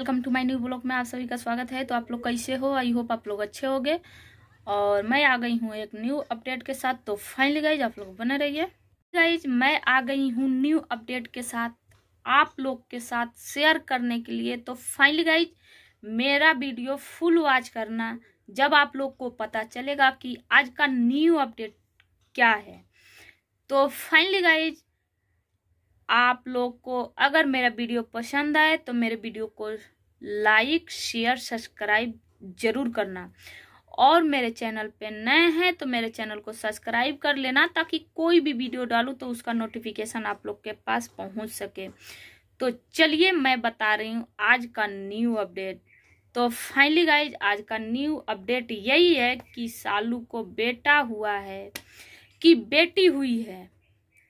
welcome to my new blog में आप सभी का स्वागत है तो आप लोग कैसे हो आई होप आप लोग अच्छे होंगे और मैं आ गई हूँ एक न्यू अपडेट के साथ तो फाइनल गाइज आप लोग बने रहिए गाइज मैं आ गई हूँ न्यू अपडेट के साथ आप लोग के साथ शेयर करने के लिए तो फाइनल गाइज मेरा वीडियो फुल वॉच करना जब आप लोग को पता चलेगा कि आज का न्यू अपडेट क्या है तो फाइनली गाइज आप लोग को अगर मेरा वीडियो पसंद आए तो मेरे वीडियो को लाइक शेयर सब्सक्राइब जरूर करना और मेरे चैनल पे नए हैं तो मेरे चैनल को सब्सक्राइब कर लेना ताकि कोई भी वीडियो डालूँ तो उसका नोटिफिकेशन आप लोग के पास पहुंच सके तो चलिए मैं बता रही हूँ आज का न्यू अपडेट तो फाइनली गाइज आज का न्यू अपडेट यही है कि सालू को बेटा हुआ है कि बेटी हुई है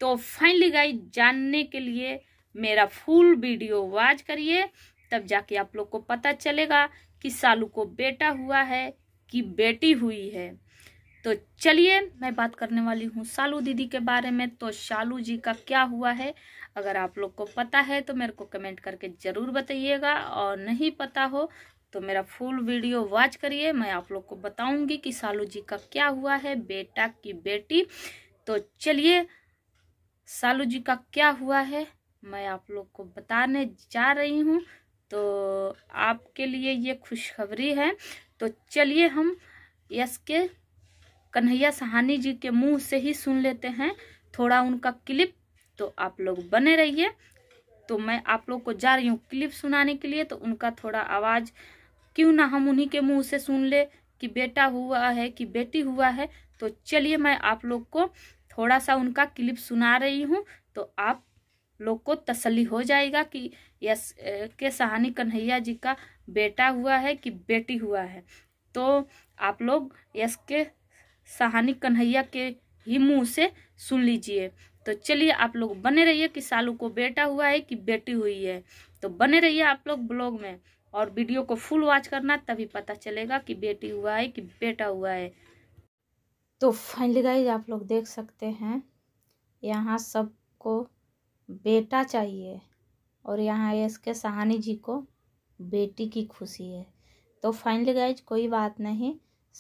तो फाइनली गाइज जानने के लिए मेरा फुल वीडियो वॉच करिए तब जाके आप लोग को पता चलेगा कि सालू को बेटा हुआ है कि बेटी हुई है तो चलिए मैं बात करने वाली हूँ सालू दीदी के बारे में तो सालू जी का क्या हुआ है अगर आप लोग को पता है तो मेरे को कमेंट करके ज़रूर बताइएगा और नहीं पता हो तो मेरा फुल वीडियो वॉच करिए मैं आप लोग को बताऊंगी कि सालू जी का क्या हुआ है बेटा की बेटी तो चलिए सालू जी का क्या हुआ है मैं आप लोग को बताने जा रही हूँ तो आपके लिए ये खुशखबरी है तो चलिए हम यश के कन्हैया सहानी जी के मुंह से ही सुन लेते हैं थोड़ा उनका क्लिप तो आप लोग बने रहिए तो मैं आप लोग को जा रही हूँ क्लिप सुनाने के लिए तो उनका थोड़ा आवाज़ क्यों ना हम उन्हीं के मुंह से सुन ले कि बेटा हुआ है कि बेटी हुआ है तो चलिए मैं आप लोग को थोड़ा सा उनका क्लिप सुना रही हूँ तो आप लोग को तसली हो जाएगा कि यस के सहानी कन्हैया जी का बेटा हुआ है कि बेटी हुआ है तो आप लोग यस के सहानी कन्हैया के ही मुंह से सुन लीजिए तो चलिए आप लोग बने रहिए कि सालू को बेटा हुआ है कि बेटी हुई है तो बने रहिए आप लोग ब्लॉग में और वीडियो को फुल वॉच करना तभी पता चलेगा कि बेटी हुआ है कि बेटा हुआ है तो फाइनली गाइज आप लोग देख सकते हैं यहाँ सबको बेटा चाहिए और यहाँ इसके सहानी जी को बेटी की खुशी है तो फाइनली गाइज कोई बात नहीं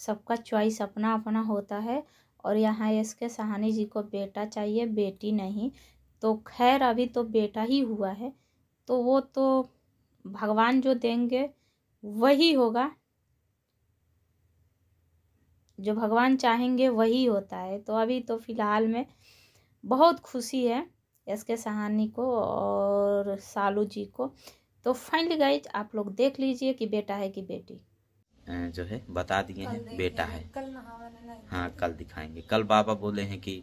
सबका चॉइस अपना अपना होता है और यहाँ इसके सहानी जी को बेटा चाहिए बेटी नहीं तो खैर अभी तो बेटा ही हुआ है तो वो तो भगवान जो देंगे वही होगा जो भगवान चाहेंगे वही होता है तो अभी तो फ़िलहाल में बहुत खुशी है एस के सहानी को और सालू जी को तो फाइनली गाइज आप लोग देख लीजिए कि बेटा है कि बेटी जो है बता दिए हैं बेटा है कल हाँ कल दिखाएंगे कल बाबा बोले हैं कि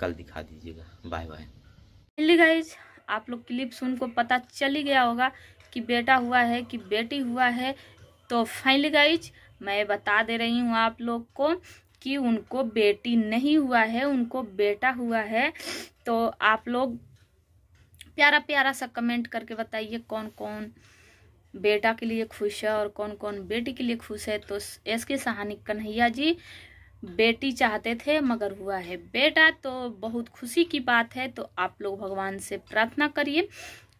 कल दिखा दीजिएगा बाय बाय फाइनली गाइज आप लोग क्लिप सुन को पता चल ही गया होगा कि बेटा हुआ है कि बेटी हुआ है तो फाइनली गाइज मैं बता दे रही हूँ आप लोग को कि उनको बेटी नहीं हुआ है उनको बेटा हुआ है तो आप लोग प्यारा प्यारा सा कमेंट करके बताइए कौन कौन बेटा के लिए खुश है और कौन कौन बेटी के लिए खुश है तो एस के सहानी कन्हैया जी बेटी चाहते थे मगर हुआ है बेटा तो बहुत खुशी की बात है तो आप लोग भगवान से प्रार्थना करिए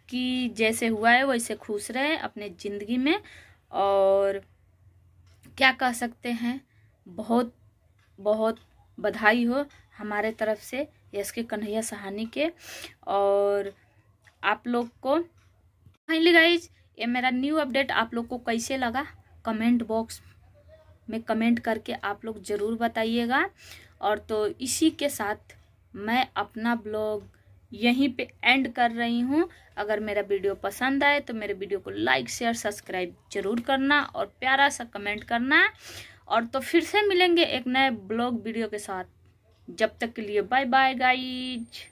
कि जैसे हुआ है वैसे खुश रहे अपने ज़िंदगी में और क्या कह सकते हैं बहुत बहुत बधाई हो हमारे तरफ से यश के कन्हैया सहानी के और आप लोग को फाइनली गाइज ये मेरा न्यू अपडेट आप लोग को कैसे लगा कमेंट बॉक्स में कमेंट करके आप लोग ज़रूर बताइएगा और तो इसी के साथ मैं अपना ब्लॉग यहीं पे एंड कर रही हूँ अगर मेरा वीडियो पसंद आए तो मेरे वीडियो को लाइक शेयर सब्सक्राइब जरूर करना और प्यारा सा कमेंट करना और तो फिर से मिलेंगे एक नए ब्लॉग वीडियो के साथ जब तक के लिए बाय बाय गाइज